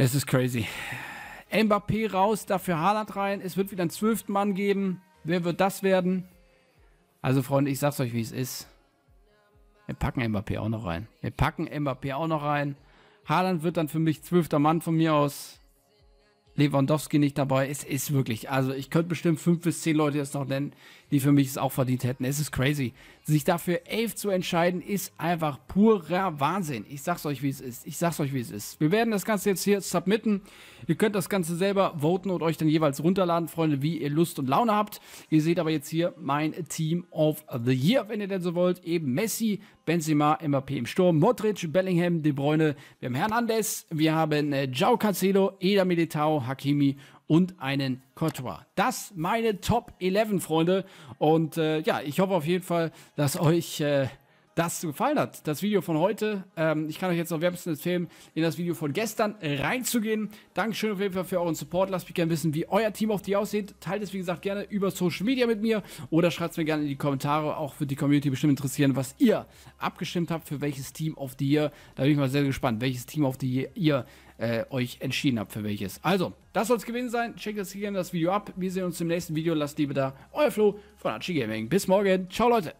Es ist crazy. Mbappé raus, dafür Haaland rein. Es wird wieder einen zwölften Mann geben. Wer wird das werden? Also, Freunde, ich sag's euch, wie es ist. Wir packen Mbappé auch noch rein. Wir packen Mbappé auch noch rein. Haaland wird dann für mich zwölfter Mann von mir aus. Lewandowski nicht dabei. Es ist wirklich, also ich könnte bestimmt fünf bis zehn Leute jetzt noch nennen, die für mich es auch verdient hätten. Es ist crazy sich dafür 11 zu entscheiden, ist einfach purer Wahnsinn. Ich sag's euch, wie es ist. Ich sag's euch, wie es ist. Wir werden das Ganze jetzt hier submitten. Ihr könnt das Ganze selber voten und euch dann jeweils runterladen, Freunde, wie ihr Lust und Laune habt. Ihr seht aber jetzt hier mein Team of the Year, wenn ihr denn so wollt. Eben Messi, Benzema, Mbappé im Sturm, Modric, Bellingham, De Bruyne. Wir haben Hernandez, wir haben äh, Jao Cancelo, Eda Militao, Hakimi und einen Courtois. Das meine Top 11, Freunde. Und äh, ja, ich hoffe auf jeden Fall, dass euch... Äh, dass das gefallen hat. Das Video von heute, ähm, ich kann euch jetzt noch wärmstens empfehlen, in das Video von gestern reinzugehen. Dankeschön auf jeden Fall für euren Support. Lasst mich gerne wissen, wie euer Team auf die aussieht. Teilt es, wie gesagt, gerne über Social Media mit mir oder schreibt es mir gerne in die Kommentare. Auch wird die Community bestimmt interessieren, was ihr abgestimmt habt, für welches Team auf die ihr. Da bin ich mal sehr gespannt, welches Team auf die ihr äh, euch entschieden habt, für welches. Also, das soll es gewesen sein. Checkt jetzt gerne das Video ab. Wir sehen uns im nächsten Video. Lasst Liebe da. Euer Flo von Archie Gaming. Bis morgen. Ciao, Leute.